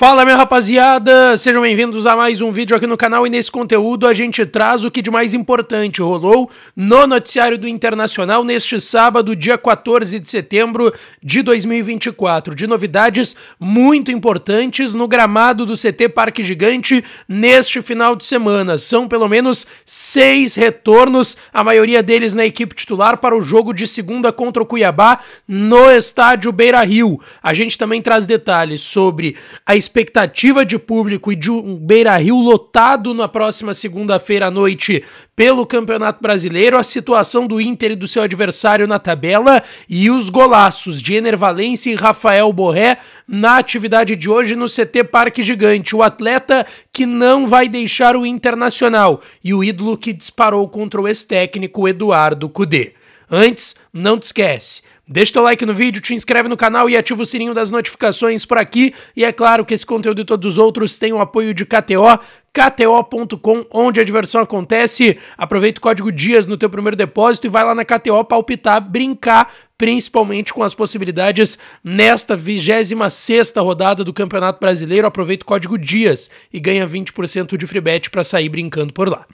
Fala minha rapaziada, sejam bem-vindos a mais um vídeo aqui no canal e nesse conteúdo a gente traz o que de mais importante rolou no noticiário do Internacional neste sábado, dia 14 de setembro de 2024, de novidades muito importantes no gramado do CT Parque Gigante neste final de semana. São pelo menos seis retornos, a maioria deles na equipe titular para o jogo de segunda contra o Cuiabá no estádio Beira-Rio. A gente também traz detalhes sobre a expectativa de público e de um Beira-Rio lotado na próxima segunda-feira à noite pelo Campeonato Brasileiro, a situação do Inter e do seu adversário na tabela e os golaços de Enervalense e Rafael Borré na atividade de hoje no CT Parque Gigante. O atleta que não vai deixar o Internacional e o ídolo que disparou contra o ex-técnico Eduardo Cudê. Antes, não te esquece, Deixa teu like no vídeo, te inscreve no canal e ativa o sininho das notificações por aqui. E é claro que esse conteúdo e todos os outros têm o apoio de KTO, KTO.com, onde a diversão acontece. Aproveita o código DIAS no teu primeiro depósito e vai lá na KTO palpitar, brincar, principalmente com as possibilidades nesta 26ª rodada do Campeonato Brasileiro. Aproveita o código DIAS e ganha 20% de free bet para sair brincando por lá.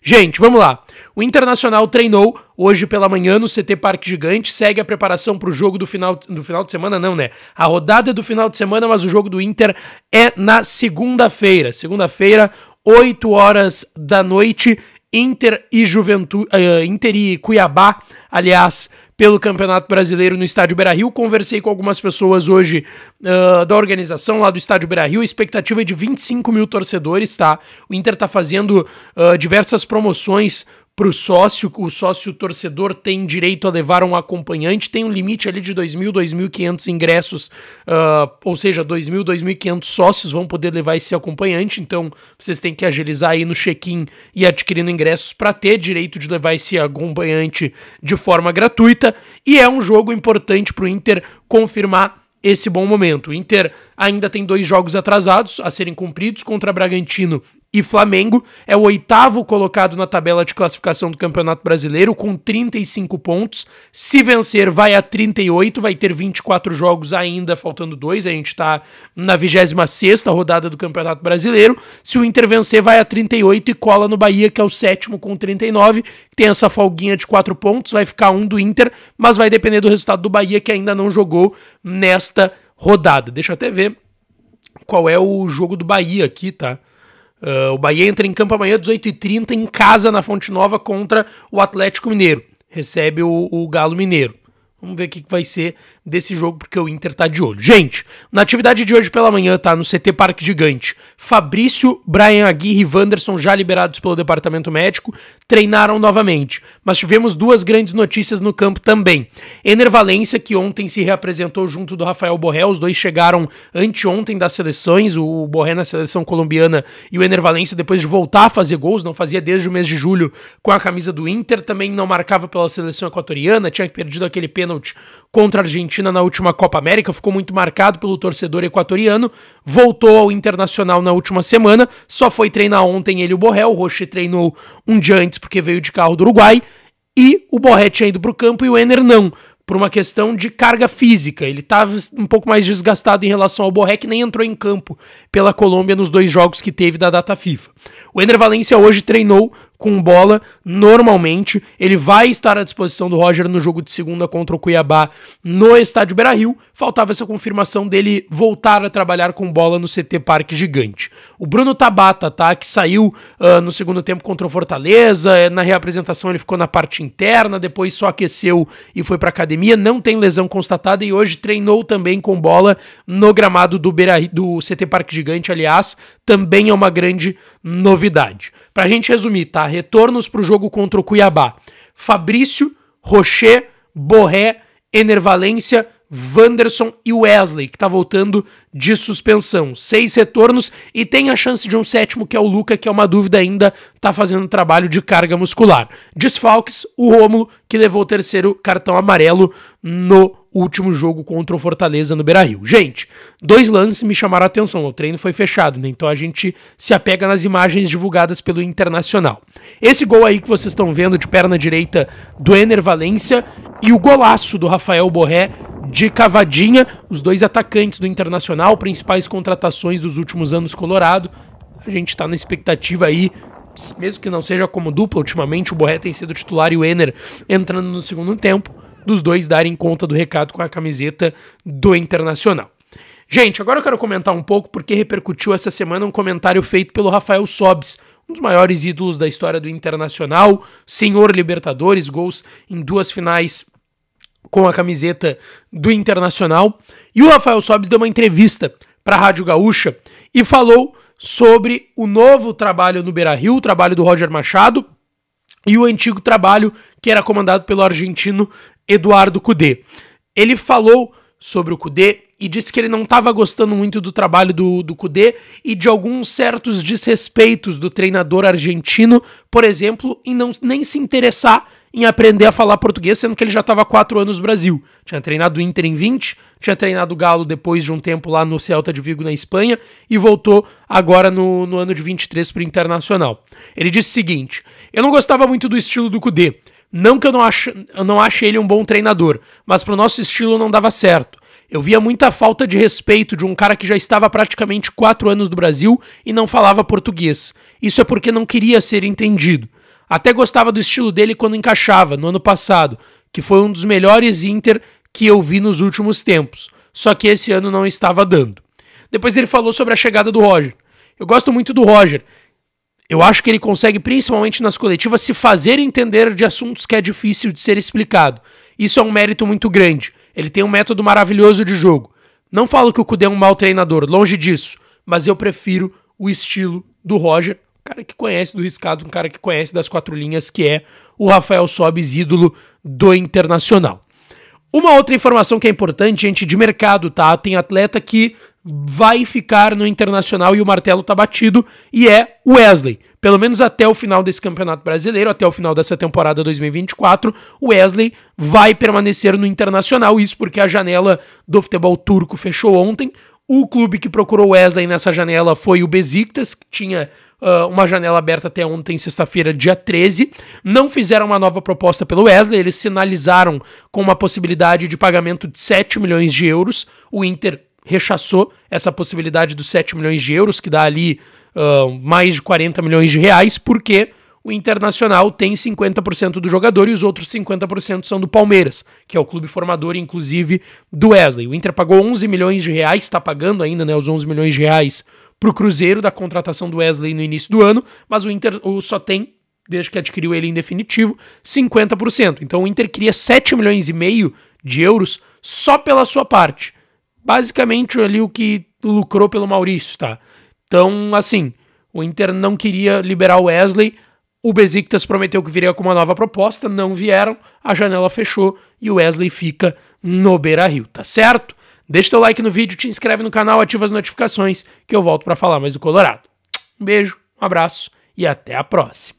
Gente, vamos lá. O Internacional treinou hoje pela manhã no CT Parque Gigante, segue a preparação para o jogo do final, do final de semana, não, né? A rodada é do final de semana, mas o jogo do Inter é na segunda-feira. Segunda-feira, 8 horas da noite, Inter e Juventude, uh, Inter e Cuiabá, aliás, pelo Campeonato Brasileiro no Estádio Beira Rio. Conversei com algumas pessoas hoje uh, da organização lá do Estádio Beira Rio. A expectativa é de 25 mil torcedores, tá? O Inter tá fazendo uh, diversas promoções para o sócio, o sócio torcedor tem direito a levar um acompanhante, tem um limite ali de 2.000, 2.500 ingressos, uh, ou seja, 2.000, 2.500 sócios vão poder levar esse acompanhante, então vocês têm que agilizar aí no check-in e adquirindo ingressos para ter direito de levar esse acompanhante de forma gratuita, e é um jogo importante para o Inter confirmar esse bom momento. O Inter ainda tem dois jogos atrasados a serem cumpridos contra Bragantino e Flamengo é o oitavo colocado na tabela de classificação do Campeonato Brasileiro, com 35 pontos. Se vencer, vai a 38, vai ter 24 jogos ainda, faltando dois. A gente está na 26 rodada do Campeonato Brasileiro. Se o Inter vencer, vai a 38 e cola no Bahia, que é o sétimo, com 39. Tem essa folguinha de 4 pontos, vai ficar um do Inter, mas vai depender do resultado do Bahia, que ainda não jogou nesta rodada. Deixa eu até ver qual é o jogo do Bahia aqui, tá? Uh, o Bahia entra em campo amanhã, 18h30, em casa, na Fonte Nova, contra o Atlético Mineiro. Recebe o, o Galo Mineiro. Vamos ver o que vai ser desse jogo, porque o Inter tá de olho. Gente, na atividade de hoje pela manhã, tá? No CT Parque Gigante. Fabrício, Brian Aguirre e Wanderson, já liberados pelo departamento médico, treinaram novamente. Mas tivemos duas grandes notícias no campo também. Enervalência, que ontem se reapresentou junto do Rafael Borré, os dois chegaram anteontem das seleções, o Borré na seleção colombiana e o Enervalência depois de voltar a fazer gols, não fazia desde o mês de julho com a camisa do Inter, também não marcava pela seleção equatoriana, tinha perdido aquele pênalti pênalti contra a Argentina na última Copa América, ficou muito marcado pelo torcedor equatoriano, voltou ao Internacional na última semana, só foi treinar ontem ele o Borré, o Roche treinou um dia antes porque veio de carro do Uruguai, e o Borré tinha ido para o campo e o Enner não, por uma questão de carga física. Ele estava um pouco mais desgastado em relação ao Borré, que nem entrou em campo pela Colômbia nos dois jogos que teve da data FIFA. O Enner Valencia hoje treinou com bola, normalmente. Ele vai estar à disposição do Roger no jogo de segunda contra o Cuiabá no estádio Beira Rio. Faltava essa confirmação dele voltar a trabalhar com bola no CT Parque Gigante. O Bruno Tabata, tá? Que saiu uh, no segundo tempo contra o Fortaleza. Eh, na reapresentação ele ficou na parte interna, depois só aqueceu e foi pra academia. Não tem lesão constatada e hoje treinou também com bola no gramado do, Beira, do CT Parque Gigante, aliás. Também é uma grande novidade. Para a gente resumir, tá? Retornos para o jogo contra o Cuiabá. Fabrício, Rocher, Borré, Enervalência, Wanderson e Wesley, que está voltando de suspensão. Seis retornos e tem a chance de um sétimo, que é o Luca, que é uma dúvida ainda, está fazendo trabalho de carga muscular. Desfalques, o Rômulo, que levou o terceiro cartão amarelo no último jogo contra o Fortaleza no Beira-Rio. Gente, dois lances me chamaram a atenção. O treino foi fechado, né? Então a gente se apega nas imagens divulgadas pelo Internacional. Esse gol aí que vocês estão vendo de perna direita do Ener Valência e o golaço do Rafael Borré de cavadinha, os dois atacantes do Internacional, principais contratações dos últimos anos Colorado. A gente está na expectativa aí, mesmo que não seja como dupla, ultimamente o Borré tem sido titular e o Enner entrando no segundo tempo, dos dois darem conta do recado com a camiseta do Internacional. Gente, agora eu quero comentar um pouco porque repercutiu essa semana um comentário feito pelo Rafael Sobes, um dos maiores ídolos da história do Internacional, senhor Libertadores, gols em duas finais com a camiseta do Internacional. E o Rafael Sobis deu uma entrevista para a Rádio Gaúcha e falou sobre o novo trabalho no Beira Rio, o trabalho do Roger Machado, e o antigo trabalho que era comandado pelo argentino Eduardo Cudê. Ele falou sobre o Cudê e disse que ele não estava gostando muito do trabalho do, do Cudê e de alguns certos desrespeitos do treinador argentino, por exemplo, em não, nem se interessar em aprender a falar português, sendo que ele já estava há quatro anos no Brasil. Tinha treinado o Inter em 20, tinha treinado o Galo depois de um tempo lá no Celta de Vigo, na Espanha, e voltou agora no, no ano de 23 para o Internacional. Ele disse o seguinte: Eu não gostava muito do estilo do Kudê. Não que eu não ache, eu não ache ele um bom treinador, mas para o nosso estilo não dava certo. Eu via muita falta de respeito de um cara que já estava praticamente quatro anos no Brasil e não falava português. Isso é porque não queria ser entendido. Até gostava do estilo dele quando encaixava, no ano passado, que foi um dos melhores Inter que eu vi nos últimos tempos. Só que esse ano não estava dando. Depois ele falou sobre a chegada do Roger. Eu gosto muito do Roger. Eu acho que ele consegue, principalmente nas coletivas, se fazer entender de assuntos que é difícil de ser explicado. Isso é um mérito muito grande. Ele tem um método maravilhoso de jogo. Não falo que o Kudê é um mau treinador, longe disso, mas eu prefiro o estilo do Roger cara que conhece do riscado, um cara que conhece das quatro linhas, que é o Rafael Sobes, ídolo do Internacional. Uma outra informação que é importante, gente, de mercado, tá? Tem atleta que vai ficar no Internacional e o martelo tá batido, e é Wesley. Pelo menos até o final desse Campeonato Brasileiro, até o final dessa temporada 2024, Wesley vai permanecer no Internacional, isso porque a janela do futebol turco fechou ontem. O clube que procurou Wesley nessa janela foi o Besiktas, que tinha uh, uma janela aberta até ontem, sexta-feira, dia 13. Não fizeram uma nova proposta pelo Wesley, eles sinalizaram com uma possibilidade de pagamento de 7 milhões de euros. O Inter rechaçou essa possibilidade dos 7 milhões de euros, que dá ali uh, mais de 40 milhões de reais, porque o Internacional tem 50% do jogador e os outros 50% são do Palmeiras, que é o clube formador, inclusive, do Wesley. O Inter pagou 11 milhões de reais, está pagando ainda né, os 11 milhões de reais para o Cruzeiro da contratação do Wesley no início do ano, mas o Inter só tem, desde que adquiriu ele em definitivo, 50%. Então o Inter queria 7 milhões e meio de euros só pela sua parte. Basicamente ali o que lucrou pelo Maurício, tá? Então, assim, o Inter não queria liberar o Wesley, o Besiktas prometeu que viria com uma nova proposta, não vieram, a janela fechou e o Wesley fica no Beira-Rio, tá certo? Deixa teu like no vídeo, te inscreve no canal, ativa as notificações que eu volto para falar mais do Colorado. Um beijo, um abraço e até a próxima.